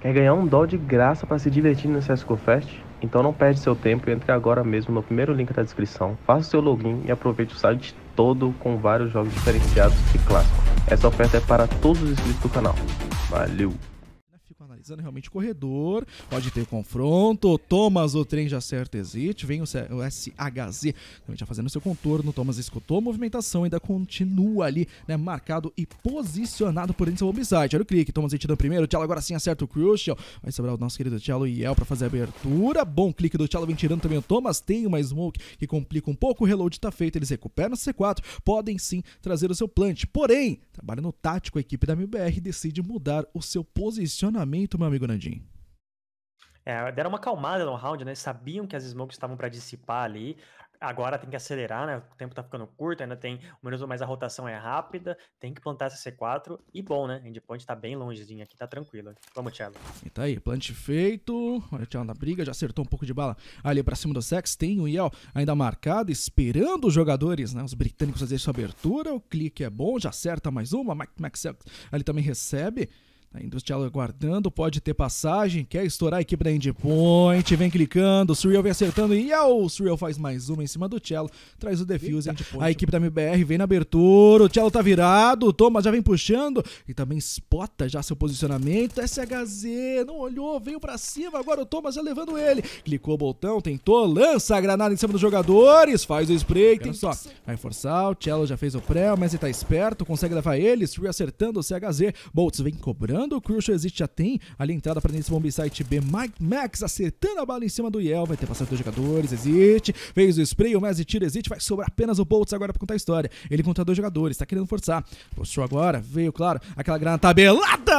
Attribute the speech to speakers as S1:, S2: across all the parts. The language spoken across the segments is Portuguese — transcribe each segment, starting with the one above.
S1: Quer ganhar um dólar de graça para se divertir no CSGO Fest? Então não perde seu tempo e entre agora mesmo no primeiro link da descrição, faça seu login e aproveite o site todo com vários jogos diferenciados e clássicos. Essa oferta é para todos os inscritos do canal. Valeu! analisando realmente o corredor. Pode ter confronto. Thomas, o trem já certo existe. Vem o, SHZ também já fazendo seu contorno. Thomas escutou movimentação, ainda continua ali, né? Marcado e posicionado por dentro do Obside. Olha o clique. Thomas retirando primeiro. Tchelo agora sim acerta o Crucial. Vai sobrar o nosso querido Tchelo e El pra fazer a abertura. Bom clique do Tchelo. Vem tirando também o Thomas. Tem uma Smoke que complica um pouco. O reload tá feito. Eles recuperam o C4. Podem sim trazer o seu plant. Porém, trabalha no tático. A equipe da MBR decide mudar o seu posicionamento muito, meu amigo Nandim.
S2: É, deram uma calmada no round, né? Sabiam que as smokes estavam para dissipar ali. Agora tem que acelerar, né? O tempo tá ficando curto, ainda tem um minuto, mas a rotação é rápida. Tem que plantar essa C4. E bom, né? Endpoint tá bem longezinho aqui, tá tranquilo. Vamos, Tchelo.
S1: E tá aí, plant feito. Olha o Tchelo na briga, já acertou um pouco de bala ali pra cima do Sex. Tem o Yel ainda marcado, esperando os jogadores, né? Os britânicos fazerem sua abertura. O clique é bom, já acerta mais uma. Max Max ali também recebe. A Industrial aguardando, pode ter passagem, quer estourar a equipe da Endpoint, Point, vem clicando, o Surreal vem acertando e oh, o Surreal faz mais uma em cima do Cello, traz o defuse, a equipe da MBR vem na abertura, o Cello tá virado, o Thomas já vem puxando e também spota já seu posicionamento, SHZ não olhou, veio para cima, agora o Thomas já levando ele, clicou o botão, tentou, lança a granada em cima dos jogadores, faz o spray, tem só, vai forçar, o Cello já fez o pré, mas ele tá esperto, consegue levar ele, Surreal acertando o CHZ, Boltz vem cobrando, acionando. O Crucial Exit já tem ali a entrada para nesse bomb site B. Mike Max acertando a bala em cima do Yel. Vai ter passagem dos jogadores. Exit. Fez o spray. O Messi tira Exit. Vai sobrar apenas o Boltz agora para contar a história. Ele contra dois jogadores. Tá querendo forçar. Postou agora. Veio, claro, aquela grana tabelada.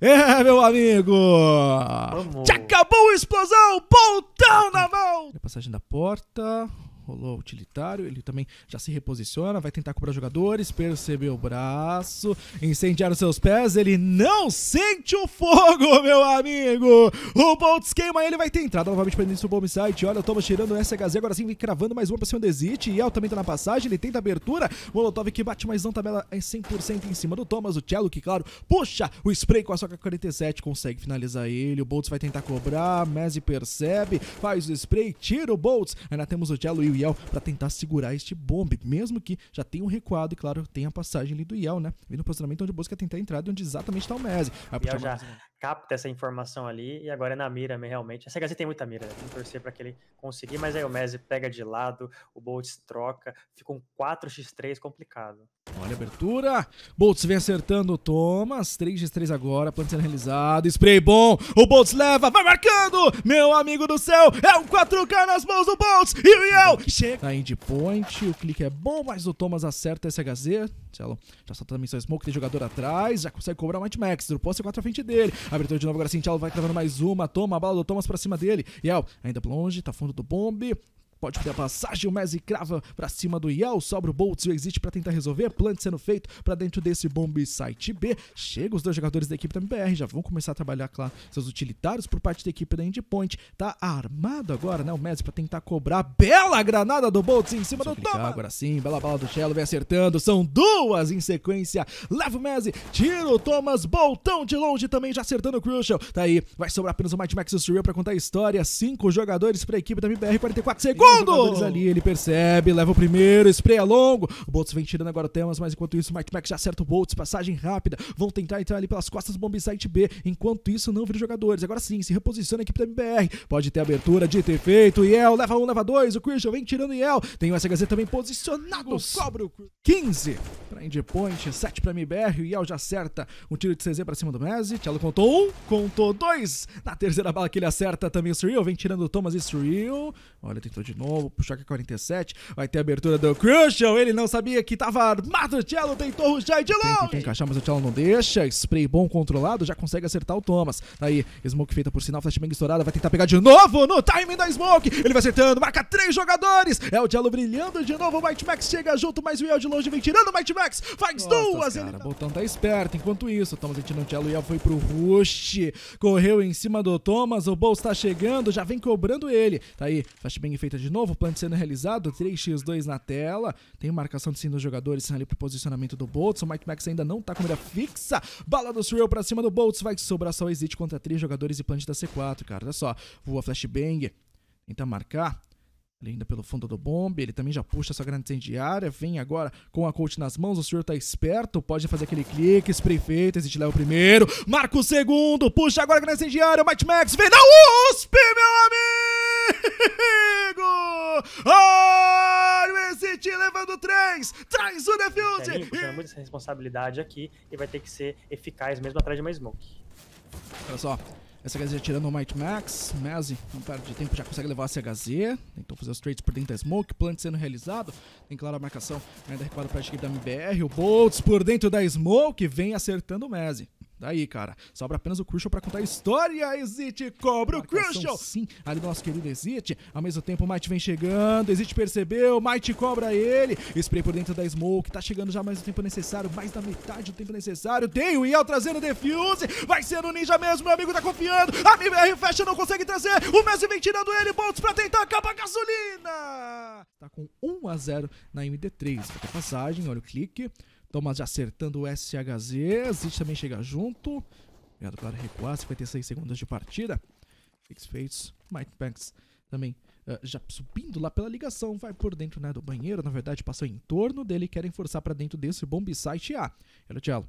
S1: É, meu amigo. Vamos. acabou a explosão. Boltão na mão. passagem da porta. Rolou utilitário, ele também já se reposiciona, vai tentar cobrar jogadores, percebeu o braço, incendiaram seus pés, ele não sente o fogo, meu amigo! O Boltz queima, ele vai ter entrada novamente para início do site olha, tomo tirando o SHZ, agora sim vem cravando mais uma para cima do Exit, e El também tá na passagem, ele tenta abertura, Molotov que bate, mais não tabela tá é 100% em cima do Thomas, o Cello que, claro, puxa o spray com a soca 47, consegue finalizar ele, o Boltz vai tentar cobrar, Messi percebe, faz o spray, tira o Boltz, ainda temos o Cello e o Yel para tentar segurar este bombe, mesmo que já tenha um recuado e, claro, tem a passagem ali do Yel, né? Vem no posicionamento onde busca tentar entrar entrada onde exatamente está o Messi. Yel já
S2: capta essa informação ali e agora é na mira, né, realmente. Essa HZ tem muita mira, né? tem que torcer para que ele conseguir, mas aí o Messi pega de lado, o Boltz troca, fica um 4x3 complicado.
S1: Olha a abertura. Boltz vem acertando o Thomas. 3x3 agora. Plano sendo realizado. Spray bom. O Boltz leva. Vai marcando. Meu amigo do céu. É um 4K nas mãos do Boltz. E o Yel chega. Tá end point, o clique é bom, mas o Thomas acerta SHZ. Cielo já solta também seu smoke, tem jogador atrás, já consegue cobrar o Might Max, dropou C4 à frente dele. Abertura de novo, agora sim, Cielo vai travando mais uma, toma a bala do Thomas pra cima dele. Yel, ainda longe, tá fundo do bombe, Pode ter a passagem, o Messi crava pra cima do Yao, sobra o Boltz e o Exit pra tentar resolver. Plant sendo feito pra dentro desse bomb site B. Chega os dois jogadores da equipe da MBR, já vão começar a trabalhar, claro, seus utilitários por parte da equipe da Endpoint. Tá armado agora, né, o Messi pra tentar cobrar. Bela granada do Boltz em cima Só do Toma! Agora sim, bela bala do Cello, vem acertando. São duas em sequência. Leva o Messi, tira o Thomas, Boltão de longe também já acertando o Crucial. Tá aí, vai sobrar apenas o Might Max e o Surreal pra contar a história. Cinco jogadores pra equipe da MBR, 44 segundos! segundo! ali, ele percebe, leva o primeiro, spray é longo. O Boltz vem tirando agora temas, mas enquanto isso, o Mike Max já acerta o Boltz, passagem rápida. Vão tentar entrar ali pelas costas do Bombsite B. Enquanto isso, não vira jogadores. Agora sim, se reposiciona a equipe da MBR. Pode ter abertura de ter feito. Iel leva um, leva dois. O Christian vem tirando Iel. Tem o SHZ também posicionado. Cobra o 15 pra Endpoint, 7 pra MBR. O Iel já acerta um tiro de CZ pra cima do Messi. Tchelo contou um, contou dois. Na terceira bala que ele acerta também o Surreal. Vem tirando o Thomas e Surreal. Olha, tentou de novo novo pro Choque 47. Vai ter a abertura do Crucial. Ele não sabia que tava armado. O Cello tentou ruxar e de longe. Tem que encaixar, mas o Cello não deixa. Spray bom controlado. Já consegue acertar o Thomas. Daí, tá Smoke feita por sinal. Flashbang estourada. Vai tentar pegar de novo no timing da Smoke. Ele vai acertando. Marca três jogadores. É o Cello brilhando de novo. O Mighty Max chega junto, mas o El de longe vem tirando o Mighty Max. Faz Nossa, duas. Cara, ele tá- Botão tá esperto. Enquanto isso, o Thomas entrando o Cello. O El foi pro rush. Correu em cima do Thomas. O Bols tá chegando. Já vem cobrando ele. Tá aí. Flashbang feita de novo, plant sendo realizado, 3x2 na tela. Tem marcação de sim dos jogadores ali pro posicionamento do Boltz. O Mike Max ainda não tá com mira fixa. Bala do Surreal pra cima do Boltz. Vai sobrar só o Exit contra 3 jogadores e da C4, cara. Olha só, voa Flashbang. Tenta marcar. Ele ainda pelo fundo do bombe, ele também já puxa sua grande área, vem agora com a coach nas mãos, o senhor tá esperto, pode fazer aquele clique, spray feito, existe o primeiro, marca o segundo, puxa agora a grande área, o Might Max, vem na USP, meu amigo! Olha o Exit levando três! Traz o defuse!
S2: É precisa muito muita responsabilidade aqui e vai ter que ser eficaz mesmo atrás de uma smoke.
S1: Olha só. Essa HZ tirando o Might Max, Mazzy não perde de tempo, já consegue levar a CHZ, tentou fazer os trades por dentro da Smoke, plant sendo realizado, tem clara a marcação, ainda recuada para a equipe da MBR, o Boltz por dentro da Smoke, vem acertando o Mazzy. Daí, cara, sobra apenas o Crucial para contar a história. Exit cobra o Crucial! Sim, ali do nosso querido Exit. Ao mesmo tempo, o Might vem chegando. Exit percebeu, Might cobra ele. Spray por dentro da Smoke, tá chegando já mais o tempo necessário, mais da metade do tempo necessário. Tem o Yel trazendo Defuse, vai ser o Ninja mesmo, meu amigo tá confiando. A MBR fecha, não consegue trazer. O Messi vem tirando ele, bolts para tentar acabar a gasolina! Tá com 1 a 0 na MD3. Vai ter passagem, olha o clique. Thomas já acertando o SHZ. Zit também chega junto. Obrigado para recuar. 56 segundos de partida. Fix Fates. Mike Banks também uh, já subindo lá pela ligação. Vai por dentro né, do banheiro. Na verdade, passou em torno dele. Querem forçar para dentro desse bomb site A. Ah, era o Tchelo.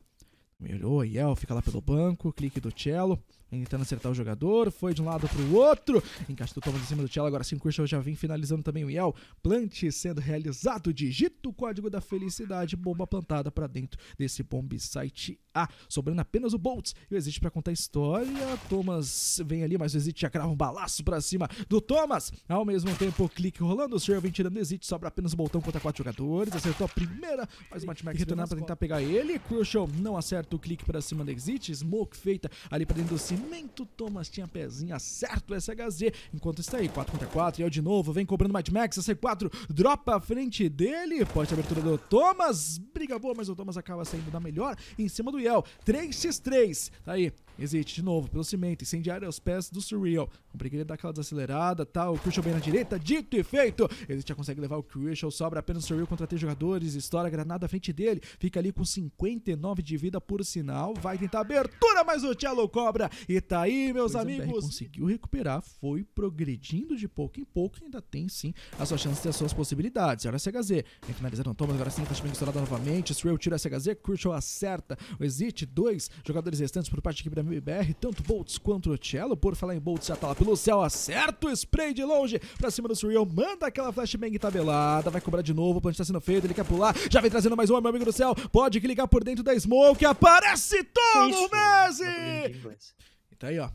S1: Melhorou, Aiel fica lá pelo banco, clique do Cello, tentando acertar o jogador, foi de um lado pro outro, encaixa o Thomas em cima do Cello, agora sim, Christian já vem finalizando também o Aiel, plant sendo realizado, digita o código da felicidade, bomba plantada para dentro desse bomb site A, sobrando apenas o Boltz, e o Exit para contar a história, Thomas vem ali, mas o Exit já crava um balaço para cima do Thomas, ao mesmo tempo clique rolando, o Sr. vem tirando o Exit, sobra apenas o botão contra quatro jogadores, acertou a primeira, faz o Matmax retornar pra tentar pegar ele, Crucial não acerta do clique para cima da Exit, Smoke feita ali para dentro do cimento, Thomas tinha pezinho, certo SHZ, enquanto está aí, 4 contra 4, e o de novo, vem cobrando Mad Max, C4, dropa a frente dele, pode a abertura do Thomas, briga boa, mas o Thomas acaba saindo da melhor em cima do Yel, 3x3, tá aí, Exit, de novo, pelo cimento, incendiário aos pés do Surreal. O que dá aquela desacelerada, tá? O Crucial bem na direita, dito e feito! Exit já consegue levar o Crucial, sobra apenas o Surreal contra três jogadores, estoura a granada à frente dele, fica ali com 59 de vida por sinal, vai tentar abertura, mas o Cello cobra! E tá aí, meus pois é, amigos! conseguiu recuperar, foi progredindo de pouco em pouco, ainda tem sim a sua chance e as suas possibilidades. Olha a CHZ, vem finalizando o Thomas, agora sim, tá estourado novamente, Surreal tira a CHZ, Crucial acerta, o Exit, dois jogadores restantes por parte da equipe da MBR, tanto Boltz quanto o Cello. Por falar em Boltz, já tá lá pelo céu, acerta o spray de longe pra cima do Surreal, manda aquela flashbang tabelada, vai cobrar de novo, o plant tá sendo feito, ele quer pular, já vem trazendo mais uma, meu amigo do céu, pode clicar por dentro da smoke, aparece todo o Messi! Tá aí, ó.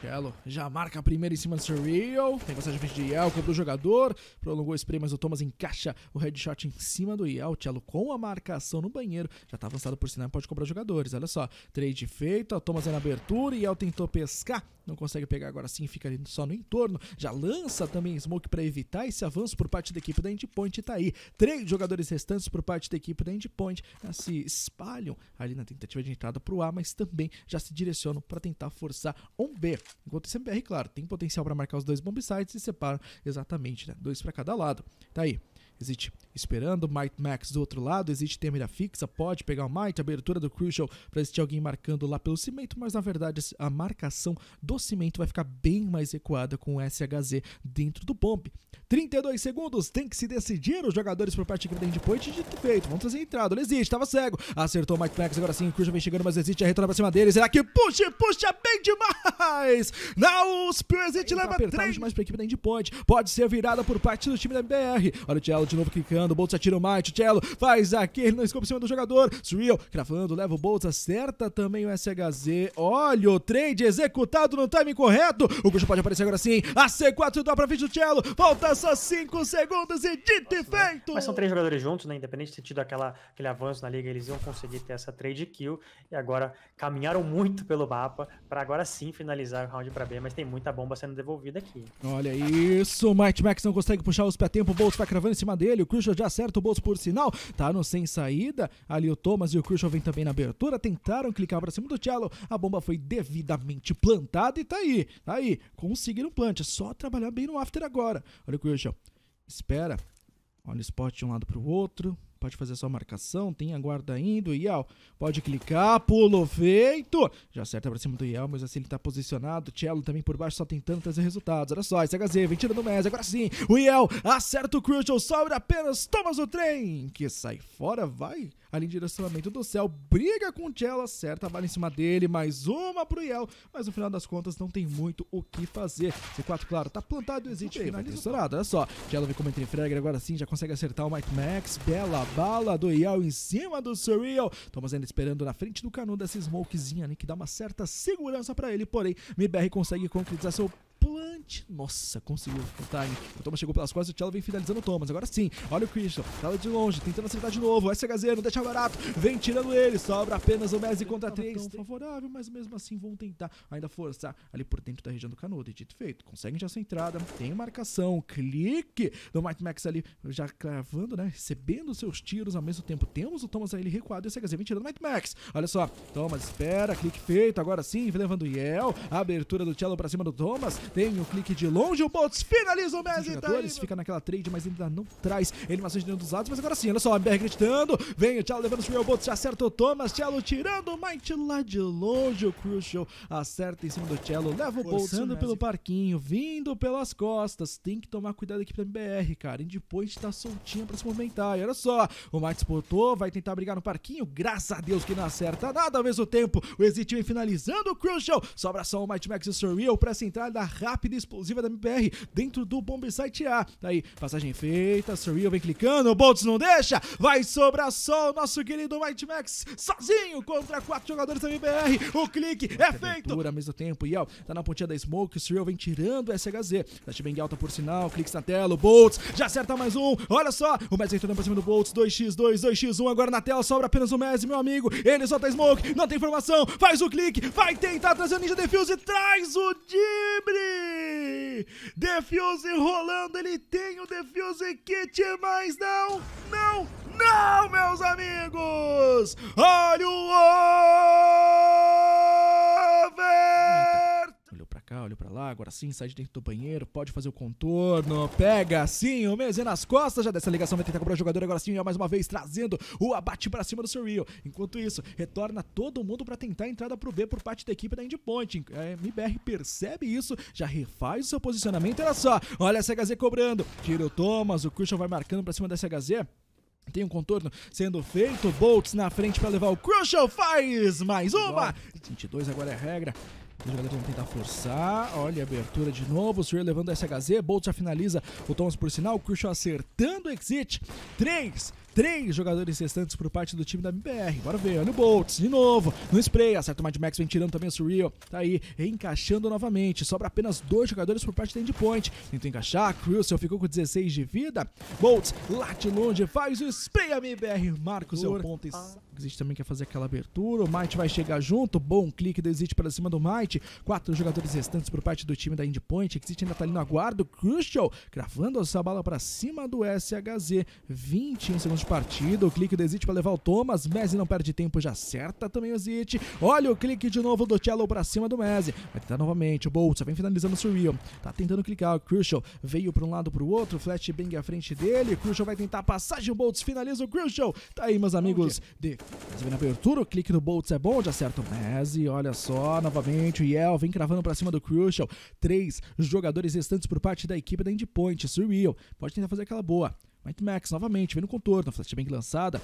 S1: Kello já marca a primeira em cima do Surreal. Tem passagem frente de Yel, cobrou o jogador. Prolongou o spray, mas o Thomas encaixa o headshot em cima do Yel. Cello com a marcação no banheiro. Já tá avançado por sinal, pode cobrar jogadores. Olha só, trade feito. A Thomas é na abertura. Yel tentou pescar. Não consegue pegar agora sim, fica ali só no entorno. Já lança também Smoke para evitar esse avanço por parte da equipe da Endpoint. Tá aí. Três jogadores restantes por parte da equipe da Endpoint já se espalham ali na tentativa de entrada pro A, mas também já se direcionam para tentar forçar um B. Enquanto o CMBR, claro, tem potencial para marcar os dois bombsites e separa exatamente né, dois para cada lado. Tá aí. Existe esperando. Mike Max do outro lado, existe mira fixa, pode pegar o Mike, abertura do Crucial para existir alguém marcando lá pelo cimento, mas na verdade a marcação do cimento vai ficar bem mais recuada com o SHZ dentro do bomb. 32 segundos, tem que se decidir os jogadores por parte da Endpoint, dito feito, vamos trazer entrada, ele existe, estava cego, acertou o Mike Max, agora sim, o Crucial vem chegando, mas existe, retorna para cima dele, será que puxa, puxa bem demais! Não, o existe tá leva 3! mais para a equipe da Endpoint, pode ser virada por parte do time da MBR, olha o Tielo de novo clicando, Boltz atira o Might, Cello faz aquele no escopo em cima do jogador. Surreal, cravando, leva o Boltz, acerta também o SHZ. Olha o trade executado no time correto. O Gucho pode aparecer agora sim. A C4 dá pra frente do Cello. Falta
S2: só 5 segundos e dito e feito. Mas são três jogadores juntos, né? Independente de ter tido aquela, aquele avanço na liga, eles iam conseguir ter essa trade kill. E agora caminharam muito pelo mapa para agora sim finalizar o round pra B, mas tem muita bomba sendo devolvida aqui.
S1: Olha isso, o Might Max não consegue puxar os pé tempo, o Boltz vai cravando em cima dele. O Crucial de acerta o bolso por sinal, tá no sem saída, ali o Thomas e o Khrushchev vem também na abertura, tentaram clicar para cima do Cello, a bomba foi devidamente plantada e tá aí, tá aí, conseguiram plant, é só trabalhar bem no after agora. Olha o Khrushchev, espera, olha o spot de um lado pro outro, Pode fazer sua marcação, tem a guarda indo, Iel. Pode clicar, pulo feito. Já acerta pra cima do Iel, mas assim ele tá posicionado. Cello também por baixo, só tentando trazer resultados. Olha só, esse HZ, vem tira do Mes, agora sim. O Iel acerta o Crucial, sobra apenas Thomas o trem, que sai fora, vai ali em direcionamento do céu, briga com o Cello, acerta a bala em cima dele, mais uma pro Yel, mas no final das contas não tem muito o que fazer. C4, claro, tá plantado, existe finaliza estourado, olha só. Cello vem como entre frag, agora sim já consegue acertar o Mike Max, bela bala do Yel em cima do Surreal. Thomas ainda esperando na frente do canudo essa smokezinha ali né, que dá uma certa segurança para ele, porém, MBR consegue concretizar seu nossa, conseguiu o time. O Thomas chegou pelas costas e o Cello vem finalizando o Thomas. Agora sim, olha o Christian. Tava de longe, tentando acertar de novo. SHZ não deixa barato. Vem tirando ele. Sobra apenas o Messi contra 3. favorável, mas mesmo assim vão tentar ainda forçar ali por dentro da região do canudo. E dito feito, conseguem já essa entrada. Tem marcação. Clique do Might Max ali já cravando, né? Recebendo seus tiros ao mesmo tempo. Temos o Thomas ali recuado e o SHZ vem tirando o Might Max. Olha só. Thomas espera. Clique feito. Agora sim, vem levando o Yel. Abertura do Cello pra cima do Thomas. Tem o clique clique de longe. O Boltz finaliza o Messi. Os tá jogadores tá fica naquela trade, mas ainda não traz animações de dentro dos lados. Mas agora sim, olha só, o MBR acreditando. Vem o Thiago levando o Cruel. O Boltz já acerta o Thomas. Cello tirando o Might lá de longe. O Crucial acerta em cima do Cello. Leva o Boltz pelo parquinho, vindo pelas costas. Tem que tomar cuidado aqui pra MBR, cara. E depois tá soltinha pra se movimentar. E olha só, o Might disputou, vai tentar brigar no parquinho. Graças a Deus que não acerta nada ao mesmo tempo. O Exit vem finalizando o Crucial. Sobra só o Might Max e o Surreal pra essa entrada rápida explosão explosiva da MPR dentro do Bomber Site A. Tá aí, passagem feita, Surreal vem clicando, o Boltz não deixa, vai sobrar só o nosso querido White Max sozinho contra quatro jogadores da MPR. O clique é feito! Ao mesmo tempo, Yel tá na pontinha da Smoke, Surreal vem tirando o SHZ. Flashbang alta por sinal, cliques na tela, o Boltz já acerta mais um, olha só, o Messi entrando pra cima do Boltz, 2x2, 2x1 agora na tela, sobra apenas o Messi, meu amigo, ele solta a Smoke, não tem informação, faz o clique, vai tentar trazer o Ninja Defuse e traz o Dibre! Defuse rolando, ele tem o Defuse Kit, mas não, não, não, meus amigos! Olha o agora sim, sai de dentro do banheiro, pode fazer o contorno, pega sim, o Meze nas costas, já dessa ligação vai tentar cobrar o jogador, agora sim, mais uma vez, trazendo o abate pra cima do Surreal. Enquanto isso, retorna todo mundo pra tentar a entrada pro B por parte da equipe da Endpoint. É, MBR percebe isso, já refaz o seu posicionamento, olha só, olha a CHZ cobrando, tira o Thomas, o Christian vai marcando pra cima da CHZ. Tem um contorno sendo feito. Bolts na frente para levar o Crucial. Faz mais uma. 22 agora é regra. Os jogadores vão tentar forçar. Olha a abertura de novo. O levando a SHZ. Bolt já finaliza o Thomas por sinal. o Kershaw acertando o exit. Três, três jogadores restantes por parte do time da MBR. Bora ver, olha o Boltz de novo, no spray, acerta o Mad Max, vem tirando também o Surreal, tá aí, encaixando novamente, sobra apenas dois jogadores por parte da Endpoint, tenta encaixar, Crucial ficou com 16 de vida, Boltz late longe, faz o spray, a MBR marca o seu ponto Exit também quer fazer aquela abertura. O Might vai chegar junto. Bom clique do Exit para cima do Might. Quatro jogadores restantes por parte do time da Indie Point. Exit ainda tá ali no aguardo. Crucial cravando essa bala para cima do SHZ. 21 segundos de partida. O clique do Exit para levar o Thomas. Messi não perde tempo, já acerta também o Exit. Olha o clique de novo do Cello para cima do Messi. Vai tentar novamente. O Bolt vem finalizando o Surreal. Tá tentando clicar. O Crucial veio para um lado para o outro. Flashbang à frente dele. Crucial vai tentar a passagem. O Bolt finaliza o Crucial. Tá aí, meus amigos. Defesa na abertura, o clique do Boltz é bom, já acerta o Messi, olha só, novamente o Yel vem cravando pra cima do Crucial. Três jogadores restantes por parte da equipe da Endpoint, Surreal, pode tentar fazer aquela boa. Might Max novamente, vem no contorno, flash bem lançada,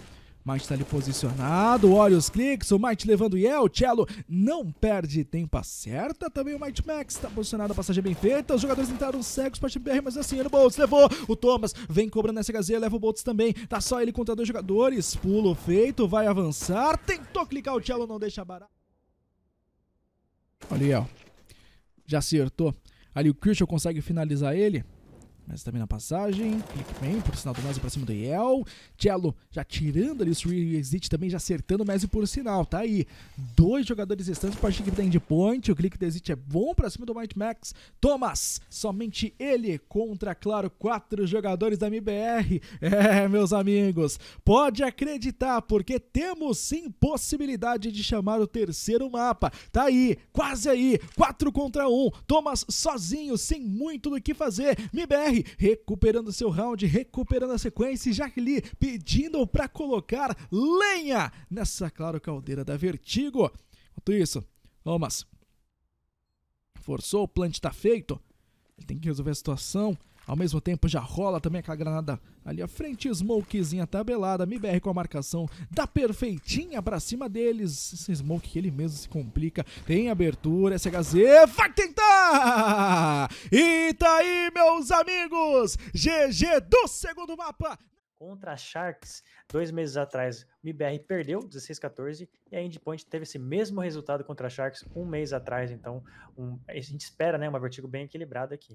S1: Might tá ali posicionado, olha os cliques, o Might levando o Yel, Cello não perde tempo, acerta também o Might Max, tá posicionado, a passagem bem feita, os jogadores entraram cegos para TBR, mas assim, o Boltz levou, o Thomas vem cobrando essa SHZ, leva o Boltz também, tá só ele contra dois jogadores, pulo feito, vai avançar, tentou clicar o Cello, não deixa barato. Olha o Yel, já acertou, ali o Christian consegue finalizar ele, mas também na passagem. Clique bem, por sinal do Messi pra cima do Yel. Cello já tirando ali o Sri Exit também, já acertando o Messi por sinal. Tá aí. Dois jogadores restantes para a equipe da Endpoint. O clique do Exit é bom pra cima do Might Max. Thomas, somente ele contra, claro, quatro jogadores da MBR. É, meus amigos, pode acreditar, porque temos sim possibilidade de chamar o terceiro mapa. Tá aí, quase aí. Quatro contra um. Thomas sozinho, sem muito do que fazer. MBR recuperando seu round, recuperando a sequência e Jaqueline pedindo para colocar lenha nessa, claro, caldeira da Vertigo. Enquanto isso, Thomas forçou, o plant está feito. Ele tem que resolver a situação. Ao mesmo tempo já rola também aquela granada ali à frente, smokezinha tabelada, MBR com a marcação da perfeitinha pra cima deles. Esse smoke que ele mesmo se complica, tem abertura, SHZ vai tentar! E tá aí, meus amigos,
S2: GG do segundo mapa! Contra a Sharks, dois meses atrás, o MBR perdeu 16-14 e a Endpoint teve esse mesmo resultado contra a Sharks um mês atrás. Então, um, a gente espera né, uma vertigo bem equilibrada aqui.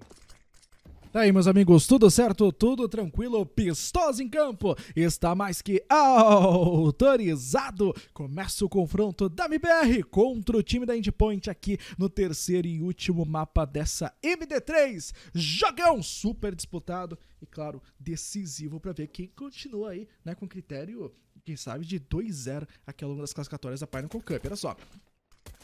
S1: Tá aí, meus amigos, tudo certo, tudo tranquilo, Pistosa em campo, está mais que autorizado. Começa o confronto da MBR contra o time da Endpoint aqui no terceiro e último mapa dessa MD3. Jogão super disputado e, claro, decisivo para ver quem continua aí, né, com critério, quem sabe, de 2-0 aqui ao longo das classificatórias da Pinnacle Cup. Olha só,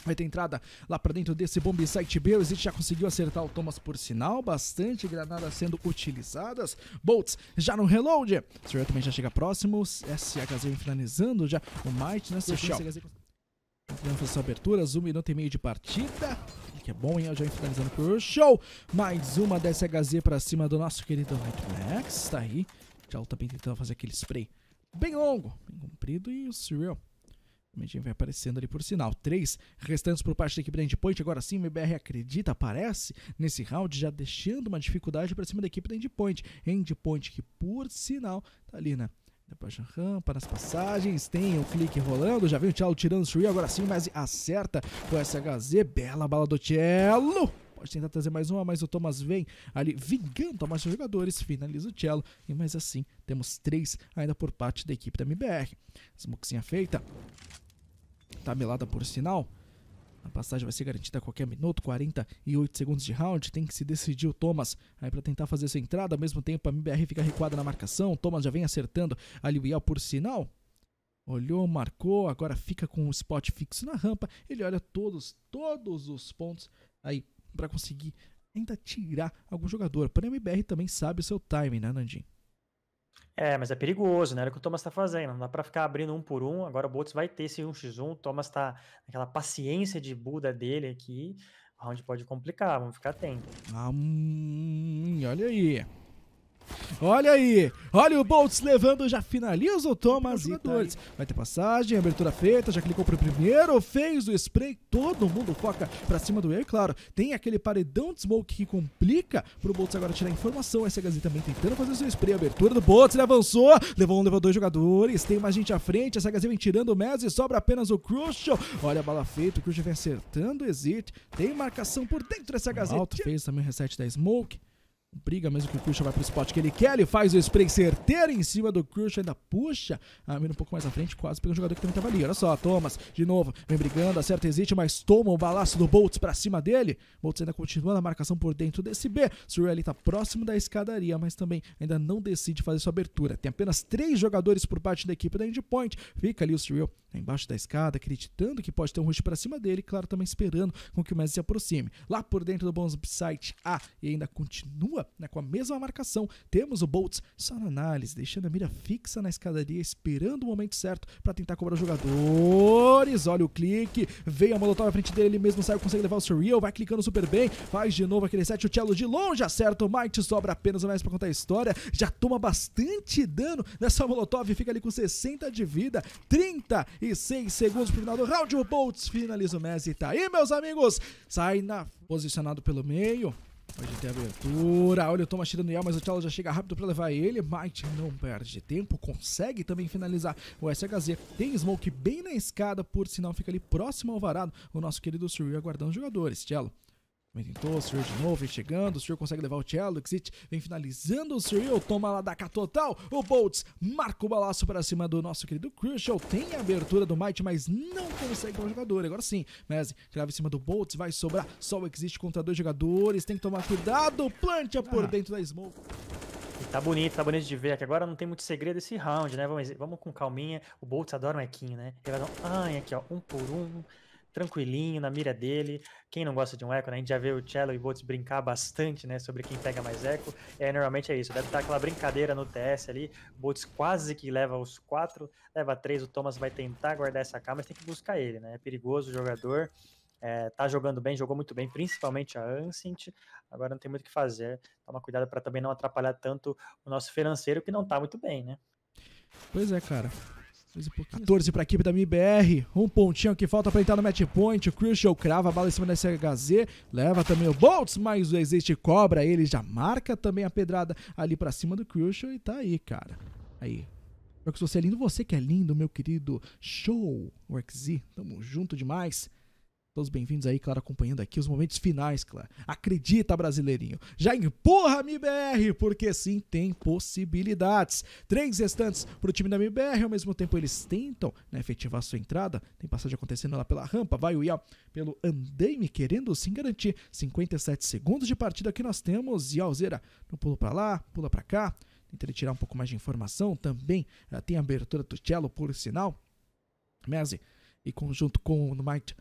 S1: Vai ter entrada lá para dentro desse bombsite B. O Exit já conseguiu acertar o Thomas por sinal. Bastante granadas sendo utilizadas. Bolts já no reload. O Sr. também já chega próximo. SHZ finalizando já o Might, né? Seu SHZ... Vamos fazer aberturas. Um minuto e meio de partida que é bom, hein? O já finalizando por show. Mais uma DSHZ pra cima do nosso querido Nightmax. Tá aí. Já também tá tentando fazer aquele spray bem longo, bem comprido. E o Cyril Medinho vai aparecendo ali por sinal. Três restantes por parte da equipe da Endpoint. Agora sim, o MBR acredita, aparece nesse round, já deixando uma dificuldade para cima da equipe da Endpoint. Endpoint que, por sinal, tá ali, né? Depois da rampa, nas passagens, tem o um clique rolando, já vem o Tchelo tirando o Shuri, agora sim, mas acerta com shz bela bala do Tchelo! Pode tentar trazer mais uma, mas o Thomas vem ali vingando a mais jogadores, finaliza o Tchelo. E mais assim, temos três ainda por parte da equipe da MBR. Smokezinha feita tabelada por sinal. A passagem vai ser garantida a qualquer minuto, 48 segundos de round. Tem que se decidir o Thomas aí para tentar fazer essa entrada. Ao mesmo tempo, a MBR fica recuada na marcação. O Thomas já vem acertando ali o Yel por sinal. Olhou, marcou, agora fica com o spot fixo na rampa. Ele olha todos, todos os pontos aí para conseguir ainda tirar algum jogador. Porém, a MBR também sabe o seu timing, né, Nandinho?
S2: É, mas é perigoso, né? Olha o que o Thomas está fazendo. Não dá para ficar abrindo um por um. Agora o Boltz vai ter esse 1x1. O Thomas está naquela paciência de Buda dele aqui. aonde pode complicar. Vamos ficar atento.
S1: Ah, hum, olha aí. Olha aí, olha o Boltz levando, já finaliza o Thomas e Dores. Vai ter passagem, abertura feita, já clicou pro primeiro, fez o spray, todo mundo foca pra cima do E, claro. Tem aquele paredão de smoke que complica pro Boltz agora tirar informação. Essa Gazi também tentando fazer o seu spray, abertura do Boltz, ele avançou, levou um, levou dois jogadores, tem mais gente à frente. essa Gazi vem tirando o Messi, sobra apenas o Crucial. Olha a bala feita, o Crucial vem acertando o Exit, tem marcação por dentro dessa Gazi. Alto fez também o reset da smoke briga mesmo que o Krusha vai pro spot que ele quer, ele faz o spray certeiro em cima do Krusha, ainda puxa a mira um pouco mais à frente, quase pega o jogador que também tava ali, olha só, Thomas, de novo, vem brigando, acerta existe, mas toma o balaço do Boltz pra cima dele, Boltz ainda continua na marcação por dentro desse B, Surreal ali tá próximo da escadaria, mas também ainda não decide fazer sua abertura, tem apenas três jogadores por parte da equipe da Endpoint, fica ali o Surreal né, embaixo da escada, acreditando que pode ter um rush para cima dele, claro, também esperando com que o Messi se aproxime. Lá por dentro do Bons Site A, e ainda continua né, com a mesma marcação, temos o Boltz só na análise, deixando a mira fixa na escadaria, esperando o momento certo para tentar cobrar os jogadores. Olha o clique, veio a Molotov à frente dele, ele mesmo saiu, consegue levar o Surreal, vai clicando super bem, faz de novo aquele set, o Cello de longe acerta o Might, sobra apenas o Messi para contar a história, já toma bastante dano nessa Molotov, fica ali com 60 de vida, 30 e e 6 segundos pro final do round. O Boltz finaliza o Messi. Tá aí, meus amigos. Sai na... posicionado pelo meio. Pode ter abertura. Olha o Thomas tirando Yel, mas o Tchalo já chega rápido pra levar ele. Might não perde tempo. Consegue também finalizar o SHZ. Tem Smoke bem na escada, por sinal, fica ali próximo ao varado. O nosso querido Surreal aguardando os jogadores. Tchelo. Também tentou, o de novo, vem chegando. O Sir consegue levar o Cello. Exit vem finalizando o Sir. Toma lá da K total. O Boltz marca o balaço para cima do nosso querido Crucial. Tem a abertura do Might, mas não consegue com o jogador. Agora sim, Messi grava em cima do Boltz. Vai sobrar só o Exit contra dois jogadores. Tem que tomar cuidado. Plantia por ah. dentro da Smoke.
S2: E tá bonito, tá bonito de ver, que agora não tem muito segredo esse round, né? Vamos, vamos com calminha. O Boltz adora um equinho, né? Ele vai dar um... Ai, aqui, ó. Um por um tranquilinho, na mira dele. Quem não gosta de um eco, né? A gente já vê o Cello e Bots brincar bastante, né? Sobre quem pega mais eco. É, normalmente é isso. Deve estar aquela brincadeira no TS ali. O Bots quase que leva os quatro, leva três. O Thomas vai tentar guardar essa K, mas tem que buscar ele, né? É perigoso o jogador. É, tá jogando bem, jogou muito bem, principalmente a Ancient. Agora não tem muito o que fazer. Toma cuidado para também não atrapalhar tanto o nosso financeiro, que não tá muito bem, né?
S1: Pois é, cara. 14 para a equipe da MBR. Um pontinho que falta para entrar no match point. O Crucial crava a bala em cima da SHZ. Leva também o Boltz, mas o Existe cobra ele. Já marca também a pedrada ali para cima do Crucial e tá aí, cara. Aí. Porque que você é lindo, você que é lindo, meu querido. Show, Workzy. Tamo junto demais. Todos bem-vindos aí, claro, acompanhando aqui os momentos finais, claro. Acredita, brasileirinho. Já empurra a MBR, porque sim, tem possibilidades. Três restantes para o time da MBR, ao mesmo tempo eles tentam né, efetivar sua entrada. Tem passagem acontecendo lá pela rampa, vai o Iá pelo Andame, querendo sim garantir 57 segundos de partida que nós temos. E Alzeira no pulo para lá, pula para cá, tenta tirar um pouco mais de informação. Também eh, tem abertura do cello, por sinal. Mese e conjunto com o Might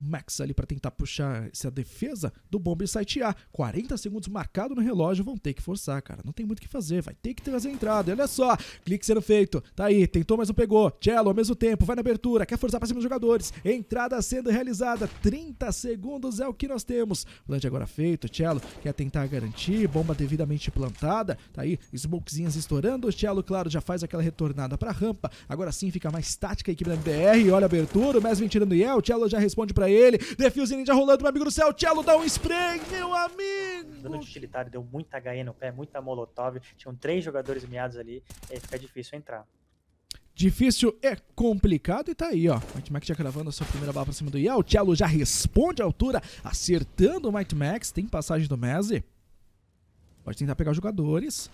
S1: Max ali para tentar puxar essa defesa do Bomber a 40 segundos marcado no relógio, vão ter que forçar, cara. Não tem muito o que fazer, vai ter que trazer a entrada. E olha só, clique sendo feito. Tá aí, tentou, mas não pegou. Cello ao mesmo tempo, vai na abertura, quer forçar para cima dos jogadores. Entrada sendo realizada. 30 segundos é o que nós temos. Plant agora feito, Cello quer tentar garantir, bomba devidamente plantada. Tá aí, smokezinhas estourando. Cello, claro, já faz aquela retornada para rampa. Agora sim fica mais tática a equipe da MBR. Olha a abertura, o Mesmin tirando é. o Cello já responde para pra ele. Defuse ninja rolando, meu amigo do céu.
S2: Cello dá um spray, meu amigo. Dano de utilitário, deu muita HE no pé, muita molotov. Tinham três jogadores miados ali. É, fica difícil entrar.
S1: Difícil é complicado e tá aí, ó. Might Max já gravando a sua primeira bala pra cima do Yao. Cello já responde à altura, acertando o Might Max. Tem passagem do Messi. Pode tentar pegar os jogadores.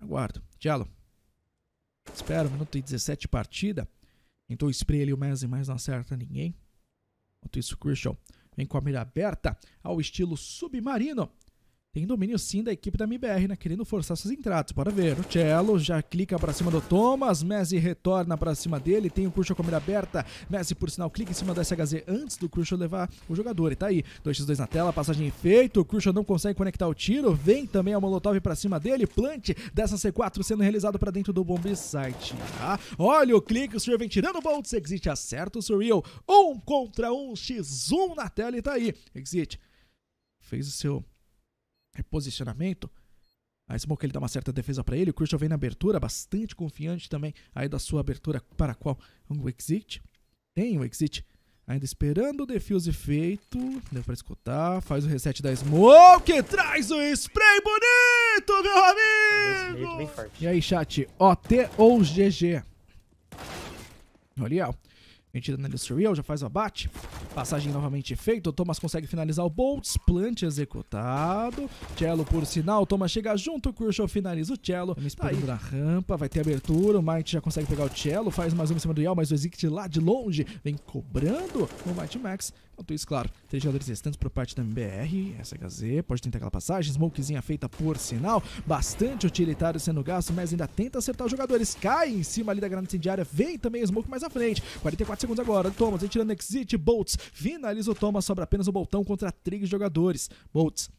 S1: Aguardo. Cello. Espera, minuto e 17 partida. Tentou spray ali o Messi, mas não acerta ninguém. Enquanto isso, Christian vem com a mira aberta ao estilo submarino. Tem domínio sim da equipe da MBR, né? Querendo forçar seus entrados Bora ver. O Cello já clica pra cima do Thomas. Messi retorna pra cima dele. Tem o Crucial com a mira aberta. Messi, por sinal, clica em cima do SHZ antes do Crucial levar o jogador. E tá aí. 2x2 na tela. Passagem feita. O Crucial não consegue conectar o tiro. Vem também a Molotov pra cima dele. Plant dessa C4 sendo realizado pra dentro do Bomb Site. Tá? Olha o clique. O Sr. vem tirando o Boltz. Exit acerta o Surreal. Um contra um. X1 na tela. E tá aí. Exit fez o seu reposicionamento. posicionamento. A Smoke ele dá uma certa defesa para ele. O Crucial vem na abertura, bastante confiante também aí da sua abertura para qual o Exit. Tem o Exit ainda esperando o defuse feito. Deu para escutar. Faz o reset da Smoke. Traz o spray bonito, meu é amigo! E aí, chat? OT ou GG? Olha ó mentira na Surreal, já faz o abate. Passagem novamente feita. O Thomas consegue finalizar o Boltz. Plant executado. Cello por sinal. Thomas chega junto. Crucial finaliza o Cello. Me indo na rampa. Vai ter abertura. O Might já consegue pegar o Cello. Faz mais um em cima do Yao, mas o Ezict lá de longe. Vem cobrando o Might Max. Quanto isso, claro, três jogadores restantes por parte da MBR, SHZ, pode tentar aquela passagem, smokezinha feita por sinal, bastante utilitário sendo gasto, mas ainda tenta acertar os jogadores, cai em cima ali da granada incendiária, vem também o smoke mais à frente, 44 segundos agora, Thomas retirando exit, Bolts, finaliza o Thomas, sobra apenas o um Boltão contra três jogadores, Bolts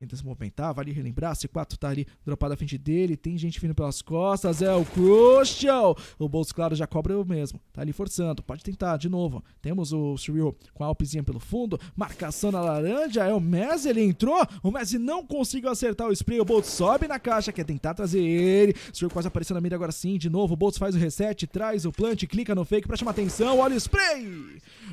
S1: Tenta se movimentar, vale relembrar. C4 tá ali dropado à frente dele. Tem gente vindo pelas costas. É o Crucial. O Bolso Claro já cobra o mesmo. Tá ali forçando. Pode tentar de novo. Temos o Cyril com a Alpezinha pelo fundo. Marcação na laranja. É o Messi. Ele entrou. O Messi não conseguiu acertar o spray. O Bolt sobe na caixa. Quer tentar trazer ele. O quase apareceu na mira agora sim. De novo. O Bolt faz o reset. Traz o plant. Clica no fake pra chamar atenção. Olha o spray.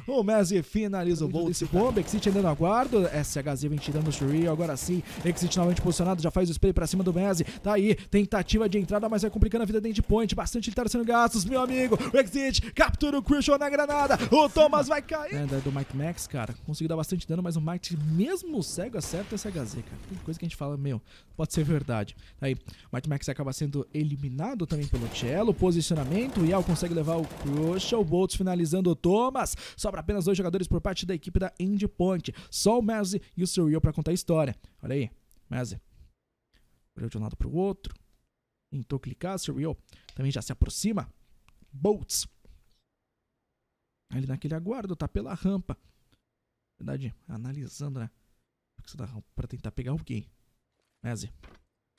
S1: O Messi finaliza o Bolt. Bombex ainda no aguardo. SHZ vem tirando o Cyril. Agora sim ali. Exit novamente posicionado, já faz o spray pra cima do Benzi. Tá aí, tentativa de entrada, mas vai complicando a vida da Endpoint. Bastante ele sendo gastos, meu amigo. O Exit captura o Christian na granada. O Thomas vai cair. É, do Mike Max, cara. Conseguiu dar bastante dano, mas o Mike, mesmo cego, acerta esse HZ, cara. Tem coisa que a gente fala, meu, pode ser verdade. Tá aí, o Mike Max acaba sendo eliminado também pelo Cello. Posicionamento, o ao consegue levar o Crucial. O Boltz finalizando o Thomas. Sobra apenas dois jogadores por parte da equipe da Endpoint. Só o Mercy e o Surreal pra contar a história. Olha aí, Mese. Olhou de um lado para o outro. Tentou clicar, Surreal também já se aproxima. Bolts. Ali naquele aguardo, tá pela rampa. Na verdade, analisando, né? pra tentar pegar alguém. Mese.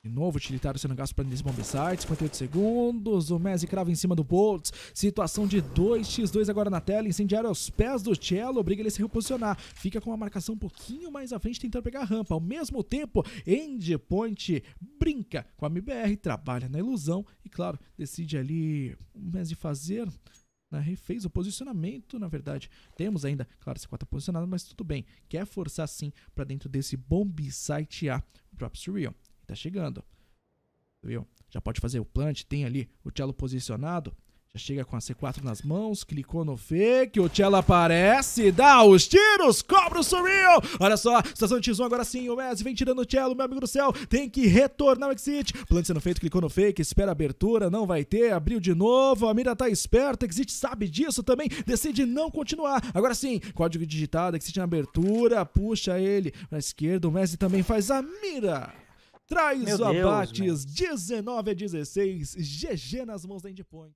S1: De novo, utilitário sendo gasto para Nilis Bombicide, 58 segundos. O Messi crava em cima do Boltz. Situação de 2x2 agora na tela. Incendiário aos pés do Cello, obriga ele a se reposicionar. Fica com uma marcação um pouquinho mais à frente, tentando pegar a rampa. Ao mesmo tempo, Endpoint brinca com a MBR, trabalha na ilusão e, claro, decide ali o Messi fazer né, refez o posicionamento, na verdade. Temos ainda, claro, C4 posicionado, mas tudo bem. Quer forçar sim para dentro desse bomb site A, Drops Real. Tá chegando. Viu? Já pode fazer o plant, tem ali o Cello posicionado. Já chega com a C4 nas mãos, clicou no fake, o Cello aparece, dá os tiros, cobra o surreal. Olha só, situação de X1 agora sim, o messi vem tirando o Cello, meu amigo do céu, tem que retornar o exit. Plant sendo feito, clicou no fake, espera a abertura, não vai ter, abriu de novo, a mira tá esperta, exit sabe disso também, decide não continuar. Agora sim, código digitado, exit na abertura, puxa ele na esquerda, o messi também faz a mira. Traz Meu abates Deus, 19 a 16, GG nas mãos da Endpoint.